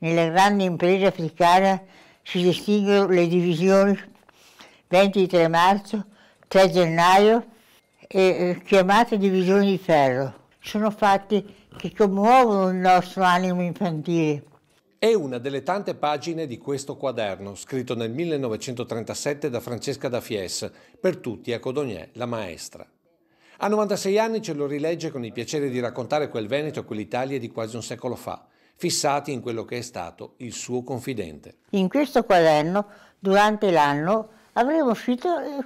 Nella grande impresa africana si distinguono le divisioni 23 marzo, 3 gennaio e eh, chiamate divisioni di ferro. Sono fatti che commuovono il nostro animo infantile. È una delle tante pagine di questo quaderno, scritto nel 1937 da Francesca da Fies, per tutti a Codognè, la maestra. A 96 anni ce lo rilegge con il piacere di raccontare quel Veneto e quell'Italia di quasi un secolo fa, fissati in quello che è stato il suo confidente. In questo quaderno, durante l'anno, avremo scritto eh,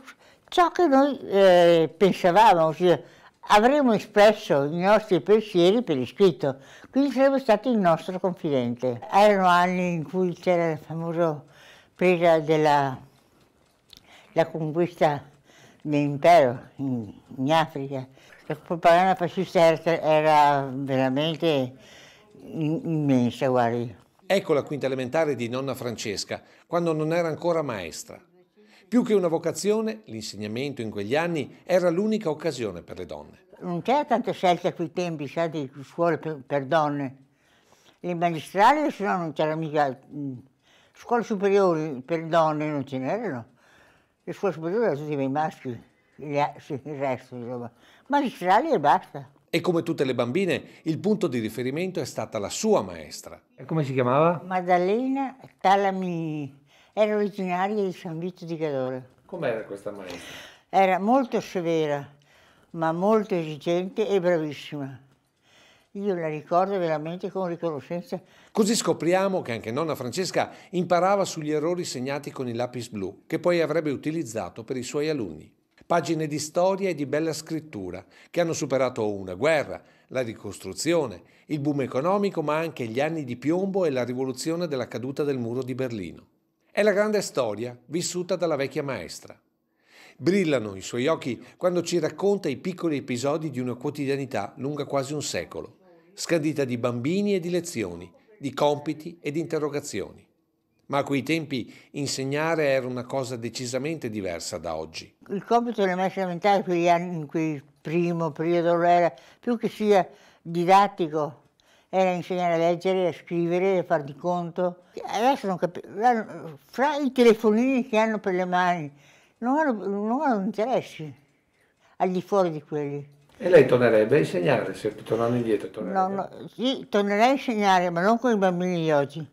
ciò che noi eh, pensavamo, ossia avremo espresso i nostri pensieri per iscritto, quindi sarebbe stato il nostro confidente. Erano anni in cui c'era la famosa presa della la conquista dell'impero in, in Africa. La propaganda fascista era, era veramente immensa, guardi. Ecco la quinta elementare di nonna Francesca, quando non era ancora maestra. Più che una vocazione, l'insegnamento in quegli anni era l'unica occasione per le donne. Non c'era tanta scelta quei tempi, sa, di scuole per, per donne. Le magistrali, se no non c'era mica... Mm, scuole superiori per donne non ce n'erano. Le scuole superiori erano tutte i maschi, il resto, insomma. Magistrali e basta. E come tutte le bambine, il punto di riferimento è stata la sua maestra. E come si chiamava? Maddalena Talamini. Era originaria di San Vito di Cadore. Com'era questa maestra? Era molto severa, ma molto esigente e bravissima. Io la ricordo veramente con riconoscenza. Così scopriamo che anche nonna Francesca imparava sugli errori segnati con il lapis blu, che poi avrebbe utilizzato per i suoi alunni pagine di storia e di bella scrittura che hanno superato una guerra, la ricostruzione, il boom economico, ma anche gli anni di piombo e la rivoluzione della caduta del muro di Berlino. È la grande storia vissuta dalla vecchia maestra. Brillano i suoi occhi quando ci racconta i piccoli episodi di una quotidianità lunga quasi un secolo, scandita di bambini e di lezioni, di compiti e di interrogazioni. Ma a quei tempi insegnare era una cosa decisamente diversa da oggi. Il compito delle maestre elementari in quegli anni, in quel primo periodo, era più che sia didattico, era insegnare a leggere, a scrivere, a far di conto. Adesso non capisco, fra i telefonini che hanno per le mani, non hanno, non hanno interessi al di fuori di quelli. E lei tornerebbe a insegnare se tornando indietro? Tornerebbe. No, no, sì, tornerei a insegnare, ma non con i bambini di oggi.